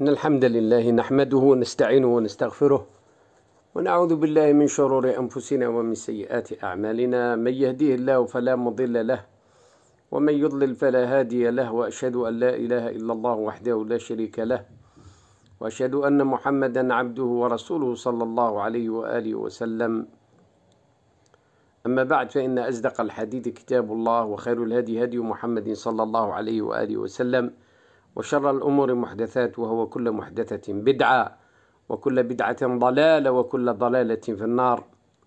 إن الحمد لله نحمده ونستعينه ونستغفره ونعوذ بالله من شرور أنفسنا ومن سيئات أعمالنا من يهديه الله فلا مضل له ومن يضلل فلا هادي له وأشهد أن لا إله إلا الله وحده لا شريك له وأشهد أن محمدا عبده ورسوله صلى الله عليه وآله وسلم أما بعد فإن أصدق الحديث كتاب الله وخير الهدي هدي محمد صلى الله عليه وآله وسلم وشر الأمور محدثات وهو كل محدثة بدعة وكل بدعة ضلالة وكل ضلالة في النار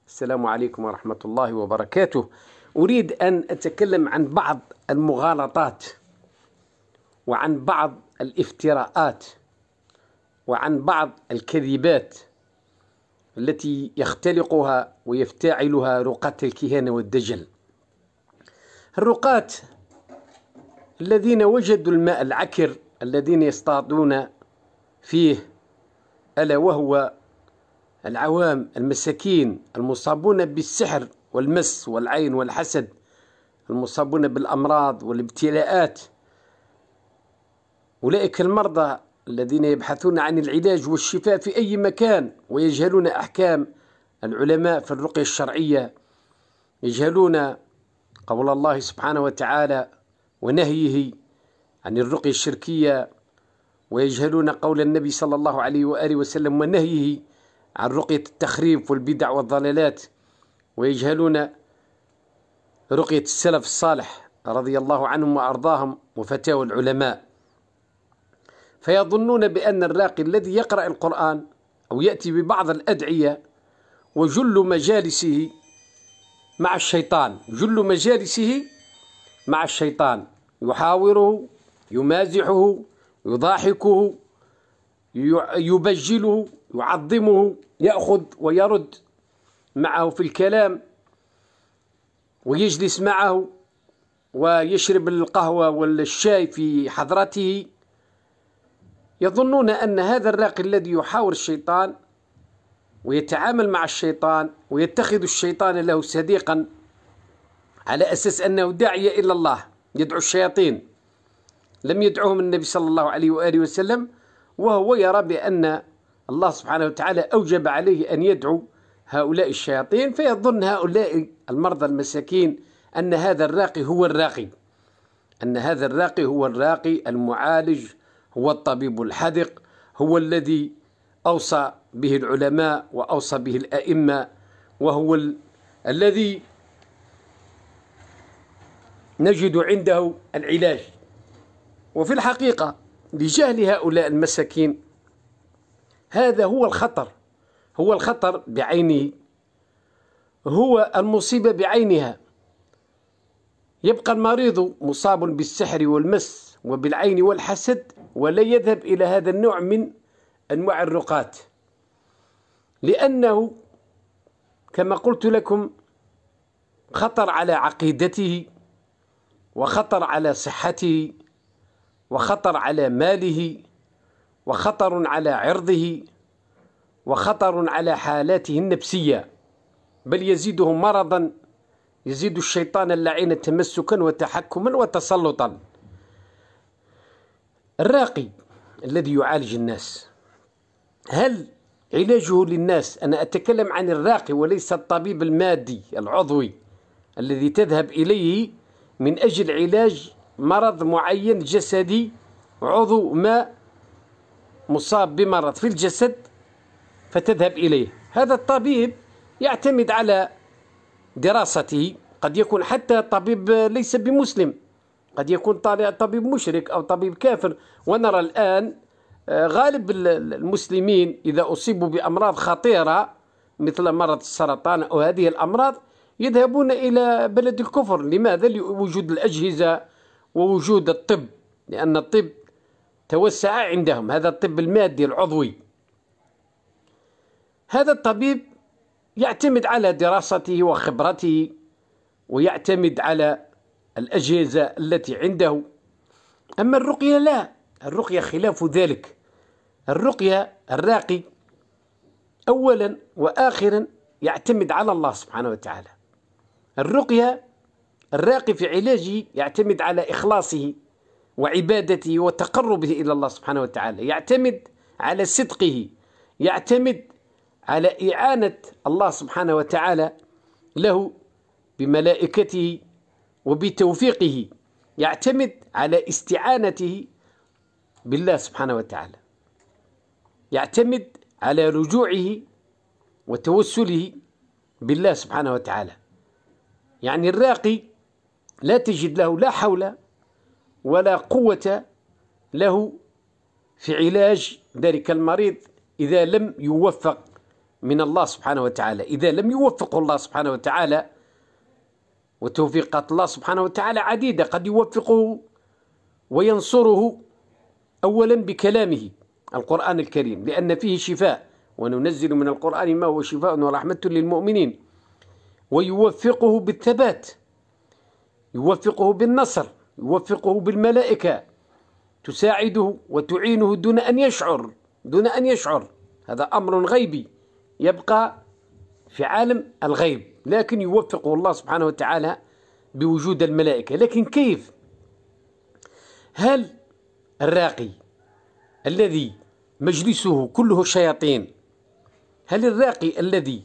السلام عليكم ورحمة الله وبركاته أريد أن أتكلم عن بعض المغالطات وعن بعض الافتراءات وعن بعض الكذبات التي يختلقها ويفتعلها رقاة الكهانة والدجل الرقاة الذين وجدوا الماء العكر الذين يصطادون فيه ألا وهو العوام المساكين المصابون بالسحر والمس والعين والحسد المصابون بالأمراض والابتلاءات أولئك المرضى الذين يبحثون عن العلاج والشفاء في أي مكان ويجهلون أحكام العلماء في الرقية الشرعية يجهلون قول الله سبحانه وتعالى ونهيه عن الرقية الشركية ويجهلون قول النبي صلى الله عليه وآله وسلم ونهيه عن رقية التخريب والبدع والضلالات ويجهلون رقية السلف الصالح رضي الله عنهم وأرضاهم وفتاوى العلماء فيظنون بأن الراقي الذي يقرأ القرآن أو يأتي ببعض الأدعية وجل مجالسه مع الشيطان جل مجالسه مع الشيطان يحاوره يمازحه يضاحكه يبجله يعظمه يأخذ ويرد معه في الكلام ويجلس معه ويشرب القهوة والشاي في حضرته يظنون أن هذا الراقي الذي يحاور الشيطان ويتعامل مع الشيطان ويتخذ الشيطان له صديقا على أساس أنه داعية إلى الله يدعو الشياطين لم يدعوهم النبي صلى الله عليه وآله وسلم وهو يرى بأن الله سبحانه وتعالى أوجب عليه أن يدعو هؤلاء الشياطين فيظن هؤلاء المرضى المساكين أن هذا الراقي هو الراقي أن هذا الراقي هو الراقي المعالج هو الطبيب الحذق هو الذي أوصى به العلماء وأوصى به الأئمة وهو ال... الذي نجد عنده العلاج وفي الحقيقة لجهل هؤلاء المساكين هذا هو الخطر هو الخطر بعينه هو المصيبة بعينها يبقى المريض مصاب بالسحر والمس وبالعين والحسد ولا يذهب إلى هذا النوع من أنواع الرقات لأنه كما قلت لكم خطر على عقيدته وخطر على صحته وخطر على ماله وخطر على عرضه وخطر على حالاته النفسية بل يزيده مرضا يزيد الشيطان اللعين تمسكا وتحكما وتسلطا الراقي الذي يعالج الناس هل علاجه للناس أنا أتكلم عن الراقي وليس الطبيب المادي العضوي الذي تذهب إليه من أجل علاج مرض معين جسدي عضو ما مصاب بمرض في الجسد فتذهب إليه هذا الطبيب يعتمد على دراسته قد يكون حتى طبيب ليس بمسلم قد يكون طبيب مشرك أو طبيب كافر ونرى الآن آه، غالب المسلمين إذا أصيبوا بأمراض خطيرة مثل مرض السرطان أو هذه الأمراض يذهبون إلى بلد الكفر لماذا؟ لوجود الأجهزة ووجود الطب لأن الطب توسع عندهم هذا الطب المادي العضوي هذا الطبيب يعتمد على دراسته وخبرته ويعتمد على الأجهزة التي عنده أما الرقية لا الرقية خلاف ذلك الرقية الراقي أولا وآخرا يعتمد على الله سبحانه وتعالى الرقية الراقي في علاجه يعتمد على إخلاصه وعبادته وتقربه إلى الله سبحانه وتعالى يعتمد على صدقه يعتمد على إعانة الله سبحانه وتعالى له بملائكته وبتوفيقه يعتمد على استعانته بالله سبحانه وتعالى يعتمد على رجوعه وتوسله بالله سبحانه وتعالى يعني الراقي لا تجد له لا حول ولا قوة له في علاج ذلك المريض إذا لم يوفق من الله سبحانه وتعالى إذا لم يوفقه الله سبحانه وتعالى وتوفيقات الله سبحانه وتعالى عديدة قد يوفقه وينصره أولا بكلامه القرآن الكريم لأن فيه شفاء وننزل من القرآن ما هو شفاء ورحمة للمؤمنين ويوفقه بالثبات يوفقه بالنصر يوفقه بالملائكة تساعده وتعينه دون أن يشعر دون أن يشعر هذا أمر غيبي يبقى في عالم الغيب لكن يوفقه الله سبحانه وتعالى بوجود الملائكة لكن كيف هل الراقي الذي مجلسه كله شياطين هل الراقي الذي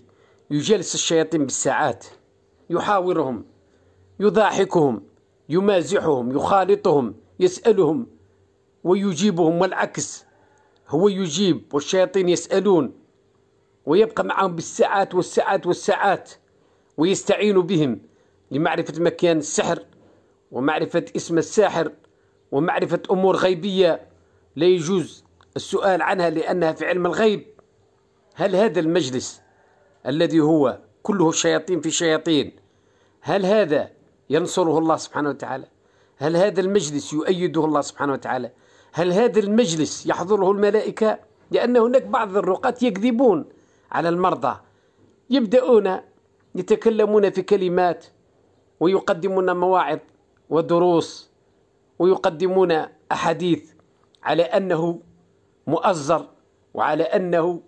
يجالس الشياطين بالساعات يحاورهم يضاحكهم يمازحهم يخالطهم يسألهم ويجيبهم والعكس هو يجيب والشياطين يسألون ويبقى معهم بالساعات والساعات والساعات ويستعين بهم لمعرفة مكان السحر ومعرفة اسم الساحر ومعرفة أمور غيبية لا يجوز السؤال عنها لأنها في علم الغيب هل هذا المجلس الذي هو كله شياطين في شياطين هل هذا ينصره الله سبحانه وتعالى هل هذا المجلس يؤيده الله سبحانه وتعالى هل هذا المجلس يحضره الملائكة لأن هناك بعض الرقاة يكذبون على المرضى يبدأون يتكلمون في كلمات ويقدمون مواعظ ودروس ويقدمون أحاديث على أنه مؤزر وعلى أنه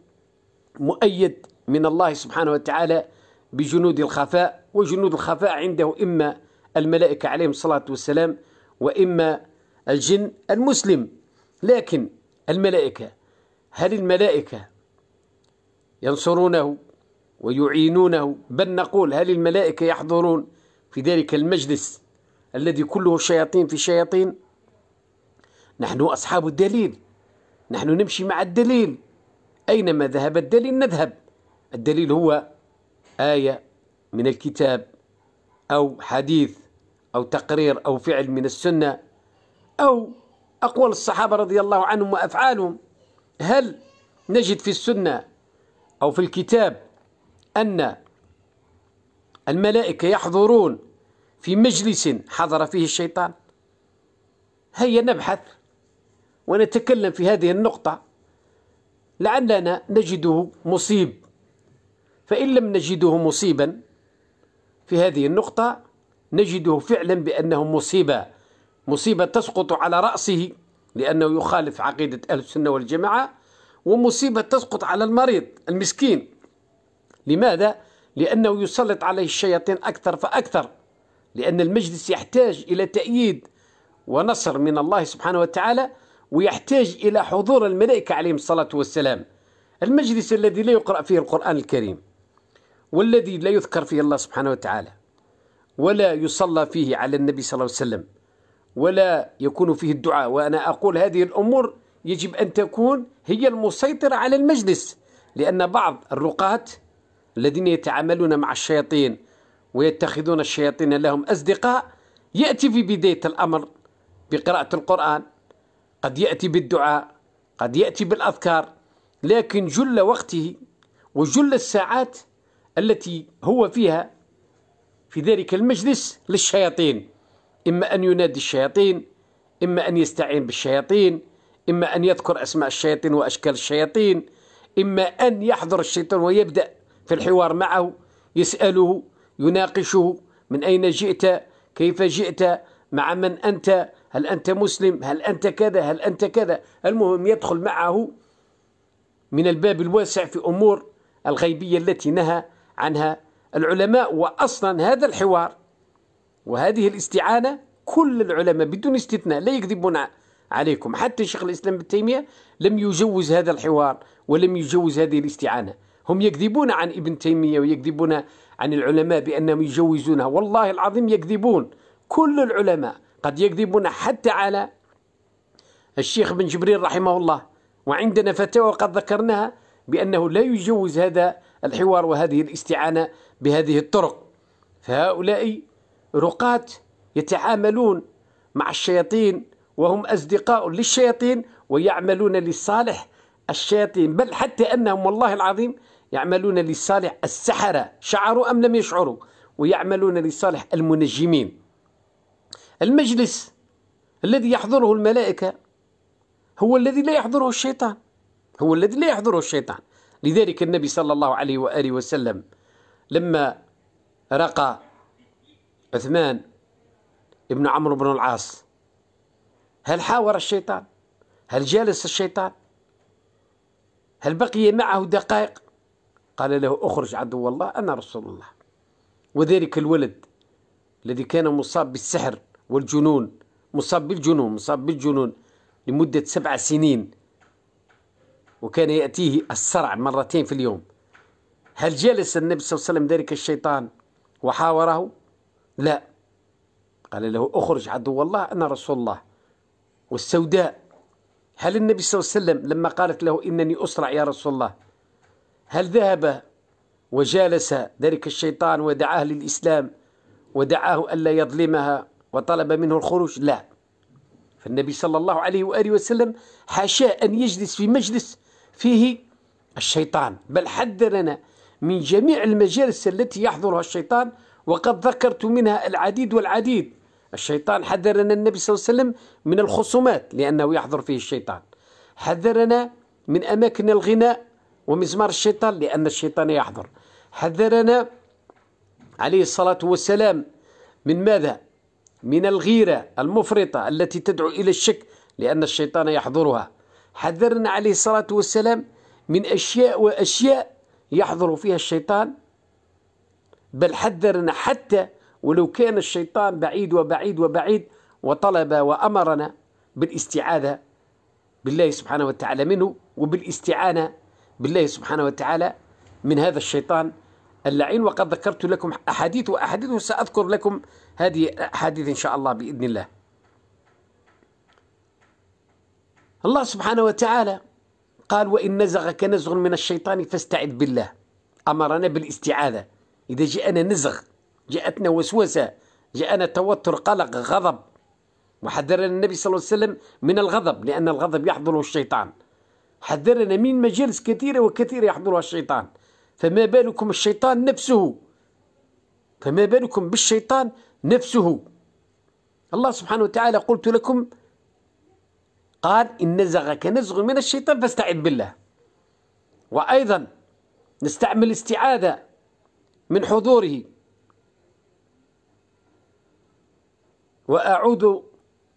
مؤيد من الله سبحانه وتعالى بجنود الخفاء وجنود الخفاء عنده إما الملائكة عليهم الصلاة والسلام وإما الجن المسلم لكن الملائكة هل الملائكة ينصرونه ويعينونه بل نقول هل الملائكة يحضرون في ذلك المجلس الذي كله شياطين في شياطين نحن أصحاب الدليل نحن نمشي مع الدليل أينما ذهب الدليل نذهب الدليل هو آية من الكتاب أو حديث أو تقرير أو فعل من السنة أو أقوال الصحابة رضي الله عنهم وأفعالهم هل نجد في السنة أو في الكتاب أن الملائكة يحضرون في مجلس حضر فيه الشيطان هيا نبحث ونتكلم في هذه النقطة لعلنا نجده مصيب فإن لم نجده مصيبا في هذه النقطة نجده فعلا بأنه مصيبة مصيبة تسقط على رأسه لأنه يخالف عقيدة أهل السنة والجماعة ومصيبة تسقط على المريض المسكين لماذا؟ لأنه يسلط عليه الشياطين أكثر فأكثر لأن المجلس يحتاج إلى تأييد ونصر من الله سبحانه وتعالى ويحتاج إلى حضور الملائكة عليهم الصلاة والسلام المجلس الذي لا يقرأ فيه القرآن الكريم والذي لا يذكر فيه الله سبحانه وتعالى ولا يصلى فيه على النبي صلى الله عليه وسلم ولا يكون فيه الدعاء وأنا أقول هذه الأمور يجب أن تكون هي المسيطرة على المجلس لأن بعض الرقاة الذين يتعاملون مع الشياطين ويتخذون الشياطين لهم أصدقاء يأتي في بداية الأمر بقراءة القرآن قد يأتي بالدعاء قد يأتي بالأذكار لكن جل وقته وجل الساعات التي هو فيها في ذلك المجلس للشياطين إما أن ينادي الشياطين إما أن يستعين بالشياطين إما أن يذكر أسماء الشياطين وأشكال الشياطين إما أن يحضر الشيطان ويبدأ في الحوار معه يسأله يناقشه من أين جئت كيف جئت مع من أنت هل أنت مسلم هل أنت كذا هل أنت كذا المهم يدخل معه من الباب الواسع في أمور الغيبية التي نهى عنها العلماء وأصلا هذا الحوار وهذه الاستعانة كل العلماء بدون استثناء لا يكذبون عليكم حتى شيخ الإسلام ابن تيمية لم يجوز هذا الحوار ولم يجوز هذه الاستعانة هم يكذبون عن ابن تيمية ويكذبون عن العلماء بأنهم يجوزونها والله العظيم يكذبون كل العلماء قد يكذبون حتى على الشيخ بن جبريل رحمه الله وعندنا فتاوى قد ذكرناها بأنه لا يجوز هذا الحوار وهذه الاستعانة بهذه الطرق فهؤلاء رقاة يتعاملون مع الشياطين وهم أصدقاء للشياطين ويعملون لصالح الشياطين بل حتى أنهم والله العظيم يعملون لصالح السحرة شعروا أم لم يشعروا ويعملون لصالح المنجمين المجلس الذي يحضره الملائكة هو الذي لا يحضره الشيطان هو الذي لا يحضره الشيطان لذلك النبي صلى الله عليه وآله وسلم لما رقى عثمان ابن عمرو بن العاص هل حاور الشيطان هل جالس الشيطان هل بقي معه دقائق قال له اخرج عدو الله أنا رسول الله وذلك الولد الذي كان مصاب بالسحر والجنون مصاب بالجنون مصاب بالجنون لمدة سبع سنين وكان يأتيه الصرع مرتين في اليوم هل جلس النبي صلى الله عليه وسلم ذلك الشيطان وحاوره لا قال له اخرج عدو الله أنا رسول الله والسوداء هل النبي صلى الله عليه وسلم لما قالت له إنني أسرع يا رسول الله هل ذهب وجالس ذلك الشيطان ودعاه للإسلام ودعاه ألا يظلمها وطلب منه الخروج لا فالنبي صلى الله عليه وآله وسلم حاشاه أن يجلس في مجلس فيه الشيطان بل حذرنا من جميع المجالس التي يحضرها الشيطان وقد ذكرت منها العديد والعديد الشيطان حذرنا النبي صلى الله عليه وسلم من الخصومات لأنه يحضر فيه الشيطان حذرنا من أماكن الغناء ومزمار الشيطان لأن الشيطان يحضر حذرنا عليه الصلاة والسلام من ماذا؟ من الغيرة المفرطة التي تدعو إلى الشك لأن الشيطان يحضرها حذرنا عليه الصلاة والسلام من أشياء وأشياء يحضر فيها الشيطان بل حذرنا حتى ولو كان الشيطان بعيد وبعيد وبعيد وطلب وأمرنا بالاستعاذة بالله سبحانه وتعالى منه وبالاستعانة بالله سبحانه وتعالى من هذا الشيطان اللعين وقد ذكرت لكم أحاديث وأحاديث وسأذكر لكم هذه أحاديث إن شاء الله بإذن الله الله سبحانه وتعالى قال وإن نزغك نزغ من الشيطان فاستعذ بالله أمرنا بالاستعاذة إذا جاءنا نزغ جاءتنا وسوسة جاءنا توتر قلق غضب وحذرنا النبي صلى الله عليه وسلم من الغضب لأن الغضب يحضره الشيطان حذرنا من مجالس كثيرة وكثيرة يحضرها الشيطان فما بالكم الشيطان نفسه فما بالكم بالشيطان نفسه الله سبحانه وتعالى قلت لكم قال إن نزغك نزغ من الشيطان فاستعذ بالله وأيضا نستعمل استعاذة من حضوره وأعوذ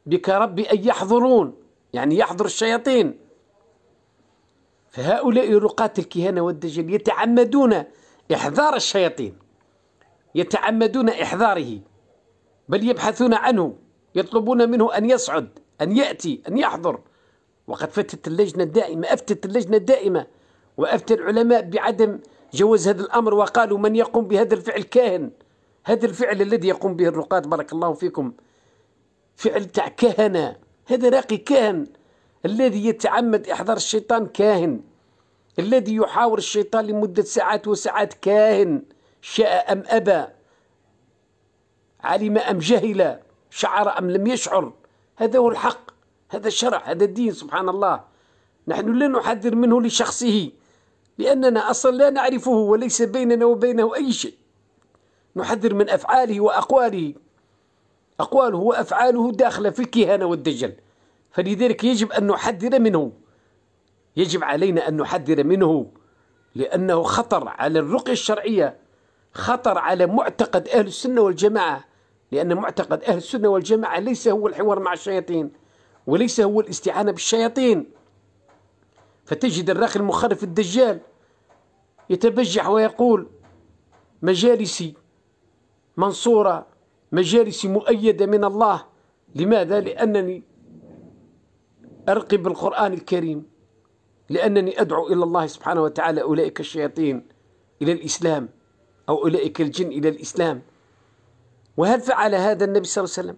بك ربي أن يحضرون يعني يحضر الشياطين فهؤلاء رقاة الكهانة والدجال يتعمدون إحضار الشياطين يتعمدون إحضاره بل يبحثون عنه يطلبون منه أن يصعد أن يأتي أن يحضر وقد فتت اللجنة الدائمة أفتت اللجنة الدائمة وأفتى العلماء بعدم جواز هذا الأمر وقالوا من يقوم بهذا الفعل كاهن هذا الفعل الذي يقوم به الرقاد بارك الله فيكم فعل تاع كهنة هذا راقي كاهن الذي يتعمد إحضار الشيطان كاهن الذي يحاور الشيطان لمدة ساعات وساعات كاهن شاء أم أبى علم أم جهل شعر أم لم يشعر هذا هو الحق هذا الشرع هذا الدين سبحان الله نحن لا نحذر منه لشخصه لأننا أصلا لا نعرفه وليس بيننا وبينه أي شيء نحذر من أفعاله وأقواله أقواله وأفعاله داخلة في الكهانة والدجل فلذلك يجب أن نحذر منه يجب علينا أن نحذر منه لأنه خطر على الرقية الشرعية خطر على معتقد أهل السنة والجماعة لأن معتقد أهل السنة والجماعة ليس هو الحوار مع الشياطين وليس هو الاستعانة بالشياطين فتجد الراخي المخرف الدجال يتبجح ويقول مجالسي منصورة مجالسي مؤيدة من الله لماذا؟ لأنني أرقي بالقرآن الكريم لأنني أدعو إلى الله سبحانه وتعالى أولئك الشياطين إلى الإسلام أو أولئك الجن إلى الإسلام وهل فعل هذا النبي صلى الله عليه وسلم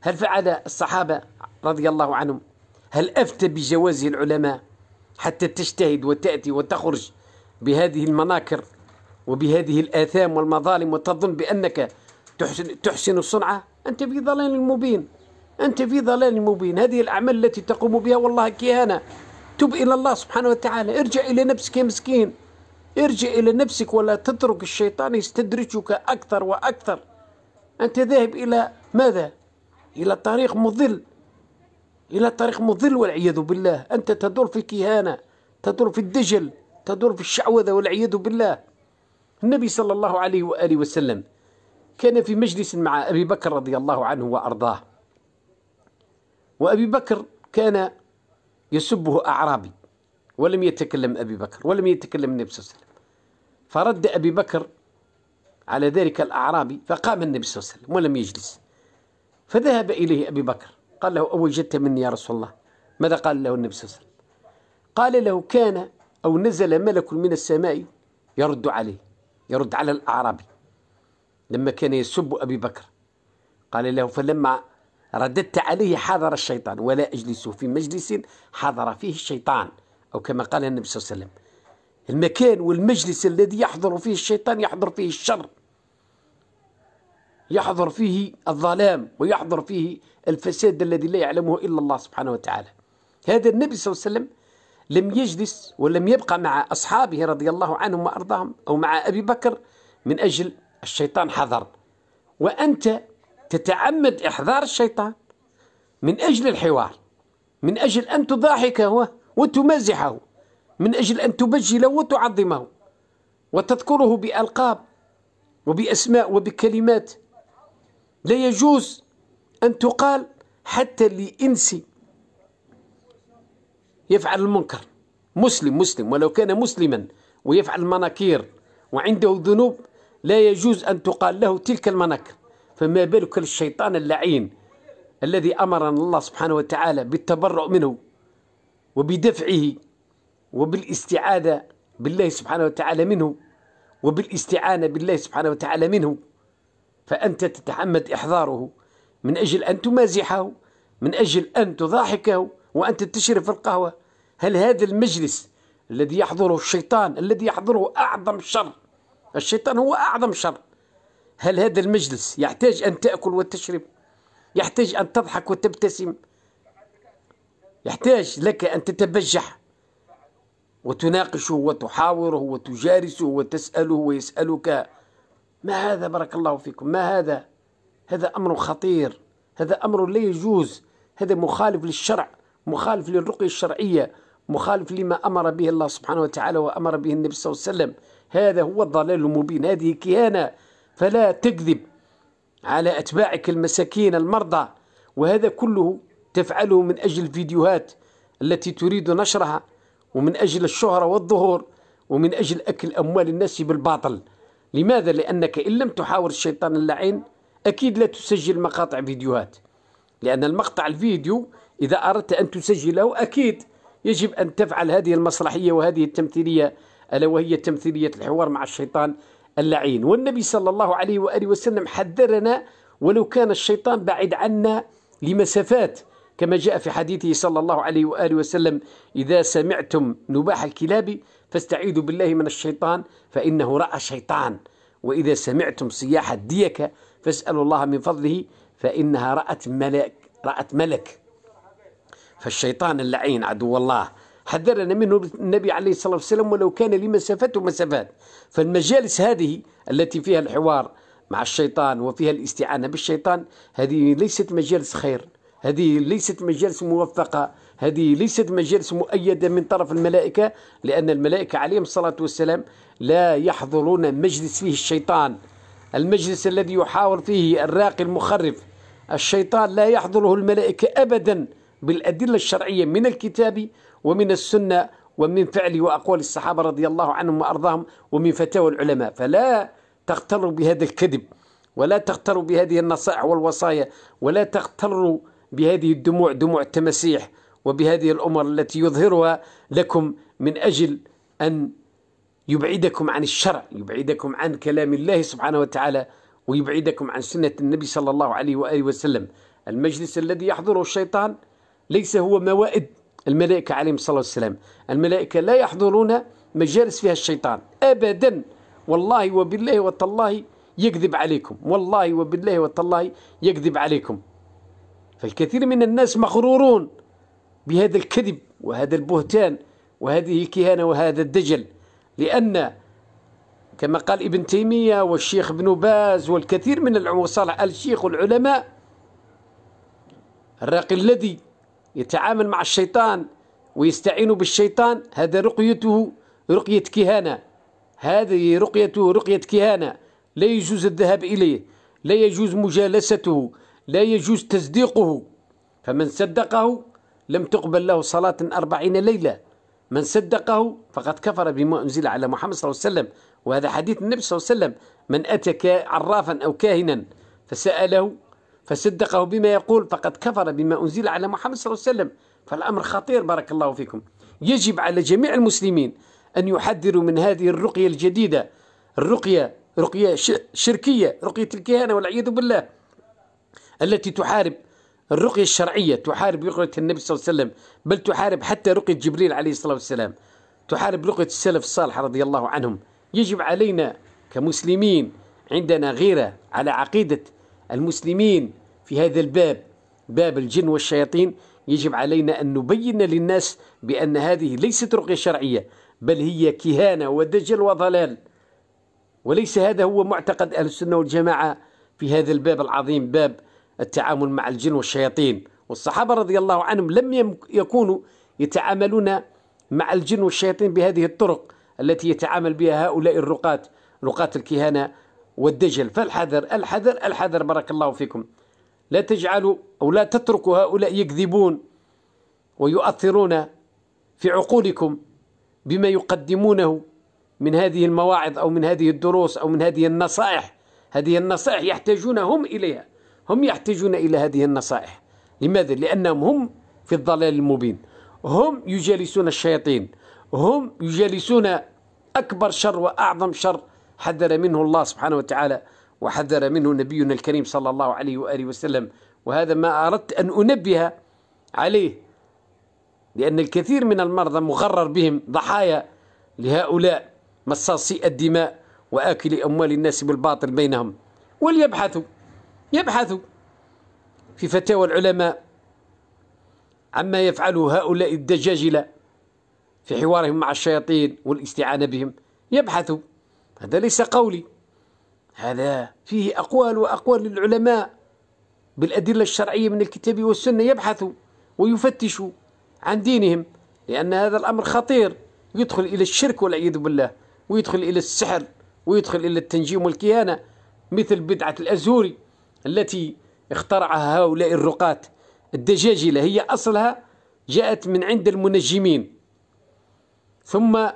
هل فعل الصحابة رضي الله عنهم هل أفتى بجوازه العلماء حتى تجتهد وتأتي وتخرج بهذه المناكر وبهذه الآثام والمظالم وتظن بأنك تحسن, تحسن الصنعة أنت في ضلال مبين أنت في ضلال مبين هذه الأعمال التي تقوم بها والله كهانة تب إلى الله سبحانه وتعالى ارجع إلى نفسك يا مسكين ارجع إلى نفسك ولا تترك الشيطان يستدرجك أكثر وأكثر أنت ذاهب إلى ماذا إلى طريق مضل إلى طريق مضل والعياذ بالله أنت تدور في الكهانة تدور في الدجل تدور في الشعوذة والعياذ بالله النبي صلى الله عليه وآله وسلم كان في مجلس مع أبي بكر رضي الله عنه وأرضاه وأبي بكر كان يسبه أعرابي ولم يتكلم أبي بكر ولم يتكلم النبي صلى الله عليه وسلم فرد أبي بكر على ذلك الأعرابي فقام النبي صلى الله عليه وسلم ولم يجلس فذهب إليه أبي بكر قال له أوجدت مني يا رسول الله ماذا قال له النبي صلى الله عليه وسلم قال له كان أو نزل ملك من السماء يرد عليه يرد على الأعرابي لما كان يسب أبي بكر قال له فلما رددت عليه حضر الشيطان ولا أجلس في مجلس حضر فيه الشيطان أو كما قال النبي صلى الله عليه وسلم المكان والمجلس الذي يحضر فيه الشيطان يحضر فيه الشر يحضر فيه الظلام ويحضر فيه الفساد الذي لا يعلمه إلا الله سبحانه وتعالى هذا النبي صلى الله عليه وسلم لم يجلس ولم يبقى مع أصحابه رضي الله عنهم وأرضاهم أو مع أبي بكر من أجل الشيطان حضر وأنت تتعمد إحضار الشيطان من أجل الحوار من أجل أن تضاحكه وتمازحه من أجل أن تبجله وتعظمه وتذكره بألقاب وبأسماء وبكلمات لا يجوز أن تقال حتى لإنس يفعل المنكر مسلم مسلم ولو كان مسلما ويفعل المناكير وعنده ذنوب لا يجوز أن تقال له تلك المناكر فما بالك للشيطان اللعين الذي أمرنا الله سبحانه وتعالى بالتبرؤ منه وبدفعه وبالاستعاذة بالله سبحانه وتعالى منه وبالاستعانة بالله سبحانه وتعالى منه فأنت تتحمد إحضاره من أجل أن تمازحه من أجل أن تضاحكه وأنت تشرب القهوة هل هذا المجلس الذي يحضره الشيطان الذي يحضره أعظم شر الشيطان هو أعظم شر هل هذا المجلس يحتاج أن تأكل وتشرب يحتاج أن تضحك وتبتسم يحتاج لك أن تتبجح وتناقشه وتحاوره وتجارسه وتسأله ويسألك ما هذا بارك الله فيكم ما هذا هذا أمر خطير هذا أمر لا يجوز هذا مخالف للشرع مخالف للرقية الشرعية مخالف لما أمر به الله سبحانه وتعالى وأمر به النبي صلى الله عليه وسلم هذا هو الضلال المبين هذه كهانة فلا تكذب على أتباعك المساكين المرضى وهذا كله تفعله من أجل الفيديوهات التي تريد نشرها ومن أجل الشهرة والظهور ومن أجل أكل أموال الناس بالباطل لماذا؟ لأنك إن لم تحاور الشيطان اللعين أكيد لا تسجل مقاطع فيديوهات لأن المقطع الفيديو إذا أردت أن تسجله أكيد يجب أن تفعل هذه المسرحية وهذه التمثيلية ألا وهي تمثيلية الحوار مع الشيطان اللعين والنبي صلى الله عليه وآله وسلم حذرنا ولو كان الشيطان بعيد عنا لمسافات كما جاء في حديثه صلى الله عليه وآله وسلم إذا سمعتم نباح الكلاب فاستعيذوا بالله من الشيطان فإنه رأى شيطان وإذا سمعتم صياح الديكة فاسألوا الله من فضله فإنها رأت ملك رأت ملك فالشيطان اللعين عدو الله حذرنا منه النبي عليه الصلاة والسلام ولو كان لمسافته مسافات فالمجالس هذه التي فيها الحوار مع الشيطان وفيها الاستعانة بالشيطان هذه ليست مجالس خير هذه ليست مجالس موفقة هذه ليست مجالس مؤيدة من طرف الملائكة لأن الملائكة عليهم الصلاة والسلام لا يحضرون مجلس فيه الشيطان المجلس الذي يحاور فيه الراقي المخرف الشيطان لا يحضره الملائكة أبدا بالأدلة الشرعية من الكتاب ومن السنة ومن فعل وأقوال الصحابة رضي الله عنهم وأرضاهم ومن فتاوى العلماء فلا تغتروا بهذا الكذب ولا تغتروا بهذه النصائح والوصايا ولا تغتروا بهذه الدموع دموع التمسيح وبهذه الأمور التي يظهرها لكم من أجل أن يبعدكم عن الشرع يبعدكم عن كلام الله سبحانه وتعالى ويبعدكم عن سنة النبي صلى الله عليه وآله وسلم المجلس الذي يحضره الشيطان ليس هو موائد الملائكة عليهم الصلاة والسلام الملائكة لا يحضرون مجالس فيها الشيطان أبدا والله وبالله وتالله يكذب عليكم والله وبالله وتالله يكذب عليكم فالكثير من الناس مغرورون بهذا الكذب وهذا البهتان وهذه الكهانة وهذا الدجل لأن كما قال ابن تيمية والشيخ ابن باز والكثير من العوصال الشيخ والعلماء الراقي الذي يتعامل مع الشيطان ويستعين بالشيطان هذا رقيته رقية كهانة هذه رقيته رقية كهانة لا يجوز الذهاب إليه لا يجوز مجالسته لا يجوز تصديقه فمن صدقه لم تقبل له صلاة أربعين ليلة من صدقه فقد كفر بما أنزل على محمد صلى الله عليه وسلم وهذا حديث النبي صلى الله عليه وسلم من أتى عرافا أو كاهنا فسأله فصدقه بما يقول فقد كفر بما أنزل على محمد صلى الله عليه وسلم فالأمر خطير بارك الله فيكم يجب على جميع المسلمين أن يحذروا من هذه الرقية الجديدة الرقية رقية شركية رقية الكهانة والعياذ بالله التي تحارب الرقية الشرعية تحارب رقية النبي صلى الله عليه وسلم بل تحارب حتى رقية جبريل عليه الصلاة والسلام تحارب رقية السلف الصالح رضي الله عنهم يجب علينا كمسلمين عندنا غيرة على عقيدة المسلمين في هذا الباب باب الجن والشياطين يجب علينا أن نبين للناس بأن هذه ليست رقية شرعية بل هي كهانة ودجل وضلال وليس هذا هو معتقد أهل السنة والجماعة في هذا الباب العظيم باب التعامل مع الجن والشياطين والصحابة رضي الله عنهم لم يكونوا يتعاملون مع الجن والشياطين بهذه الطرق التي يتعامل بها هؤلاء الرقاة رقاة الكهانة والدجل فالحذر الحذر الحذر بارك الله فيكم لا تجعلوا أو لا تتركوا هؤلاء يكذبون ويؤثرون في عقولكم بما يقدمونه من هذه المواعظ أو من هذه الدروس أو من هذه النصائح هذه النصائح يحتاجون هم إليها هم يحتاجون إلى هذه النصائح لماذا؟ لأنهم هم في الضلال المبين هم يجالسون الشياطين هم يجالسون أكبر شر وأعظم شر حذر منه الله سبحانه وتعالى وحذر منه نبينا الكريم صلى الله عليه وآله وسلم وهذا ما أردت أن أنبه عليه لأن الكثير من المرضى مغرر بهم ضحايا لهؤلاء مصاصي الدماء وآكل أموال الناس بالباطل بينهم وليبحثوا يبحث في فتاوى العلماء عما يفعله هؤلاء الدجاجلة في حوارهم مع الشياطين والاستعانة بهم يبحث هذا ليس قولي هذا فيه أقوال وأقوال للعلماء بالأدلة الشرعية من الكتاب والسنة يبحث ويفتش عن دينهم لأن هذا الأمر خطير يدخل إلى الشرك والعياذ بالله ويدخل إلى السحر ويدخل إلى التنجيم والكهانة مثل بدعة الأزهري التي اخترعها هؤلاء الرقاة الدجاجلة هي أصلها جاءت من عند المنجمين ثم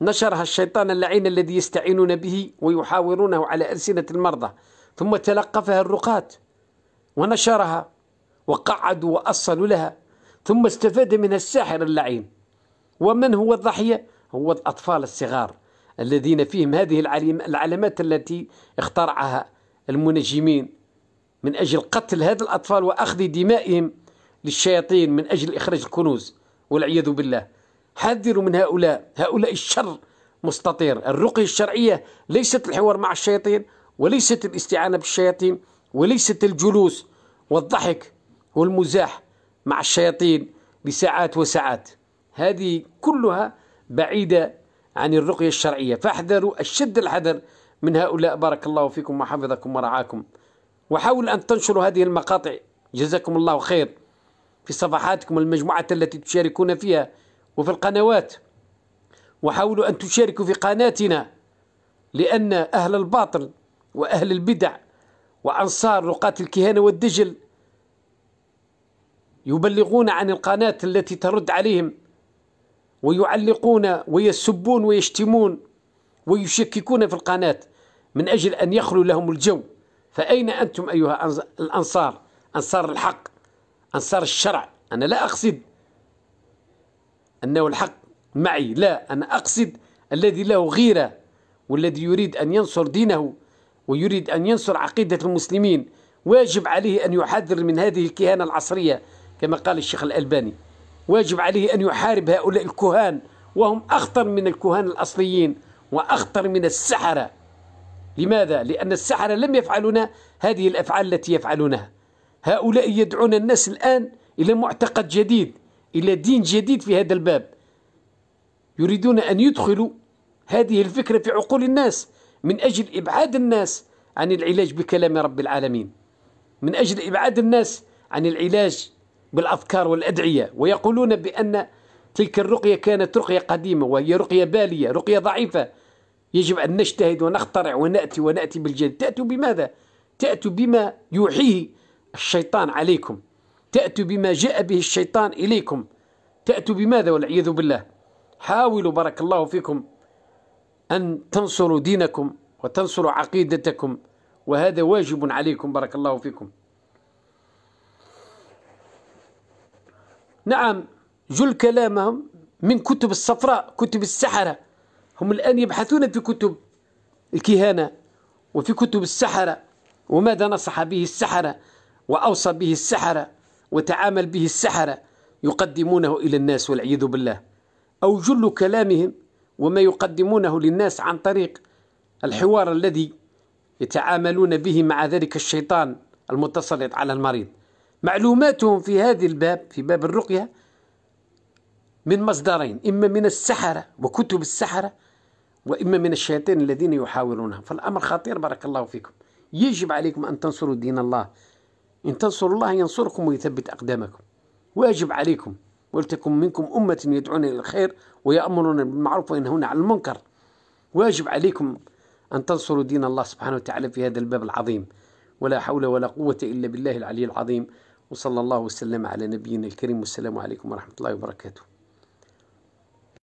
نشرها الشيطان اللعين الذي يستعينون به ويحاورونه على ألسنة المرضى ثم تلقفها الرقاة ونشرها وقعدوا وأصلوا لها ثم استفاد منها الساحر اللعين ومن هو الضحية؟ هو الأطفال الصغار الذين فيهم هذه العلامات التي اخترعها المنجمين من أجل قتل هذه الأطفال وأخذ دمائهم للشياطين من أجل إخراج الكنوز والعياذ بالله حذروا من هؤلاء هؤلاء الشر مستطير الرقية الشرعية ليست الحوار مع الشياطين وليست الاستعانة بالشياطين وليست الجلوس والضحك والمزاح مع الشياطين لساعات وساعات هذه كلها بعيدة عن الرقية الشرعية فاحذروا أشد الحذر من هؤلاء بارك الله فيكم وحفظكم ورعاكم وحاول أن تنشروا هذه المقاطع جزاكم الله خير في صفحاتكم المجموعات التي تشاركون فيها وفي القنوات وحاولوا أن تشاركوا في قناتنا لأن أهل الباطل وأهل البدع وأنصار رقاة الكهانة والدجل يبلغون عن القناة التي ترد عليهم ويعلقون ويسبون ويشتمون ويشككون في القناة من أجل أن يخلو لهم الجو فأين أنتم أيها الأنصار أنصار الحق أنصار الشرع أنا لا أقصد أنه الحق معي لا أنا أقصد الذي له غيرة والذي يريد أن ينصر دينه ويريد أن ينصر عقيدة المسلمين واجب عليه أن يحذر من هذه الكهانة العصرية كما قال الشيخ الألباني واجب عليه أن يحارب هؤلاء الكهان وهم أخطر من الكهان الأصليين وأخطر من السحرة لماذا؟ لأن السحرة لم يفعلون هذه الأفعال التي يفعلونها هؤلاء يدعون الناس الآن إلى معتقد جديد إلى دين جديد في هذا الباب يريدون أن يدخلوا هذه الفكرة في عقول الناس من أجل إبعاد الناس عن العلاج بكلام رب العالمين من أجل إبعاد الناس عن العلاج بالأذكار والأدعية ويقولون بأن تلك الرقية كانت رقية قديمة وهي رقية بالية رقية ضعيفة يجب أن نجتهد ونخترع ونأتي ونأتي بالجد تأتوا بماذا؟ تأتوا بما يوحيه الشيطان عليكم تأتوا بما جاء به الشيطان إليكم تأتوا بماذا والعياذ بالله حاولوا بارك الله فيكم أن تنصروا دينكم وتنصروا عقيدتكم وهذا واجب عليكم بارك الله فيكم نعم جل كلامهم من كتب الصفراء كتب السحره هم الآن يبحثون في كتب الكهانة وفي كتب السحرة وماذا نصح به السحرة وأوصى به السحرة وتعامل به السحرة يقدمونه إلى الناس والعياذ بالله أو جل كلامهم وما يقدمونه للناس عن طريق الحوار الذي يتعاملون به مع ذلك الشيطان المتسلط على المريض معلوماتهم في هذا الباب في باب الرقية من مصدرين إما من السحرة وكتب السحرة وإما من الشياطين الذين يحاورونها فالأمر خطير بارك الله فيكم يجب عليكم أن تنصروا دين الله إن تنصروا الله ينصركم ويثبت أقدامكم واجب عليكم ولتكن منكم أمة يدعون إلى الخير ويأمرون بالمعروف وينهون عن المنكر واجب عليكم أن تنصروا دين الله سبحانه وتعالى في هذا الباب العظيم ولا حول ولا قوة إلا بالله العلي العظيم وصلى الله وسلم على نبينا الكريم والسلام عليكم ورحمة الله وبركاته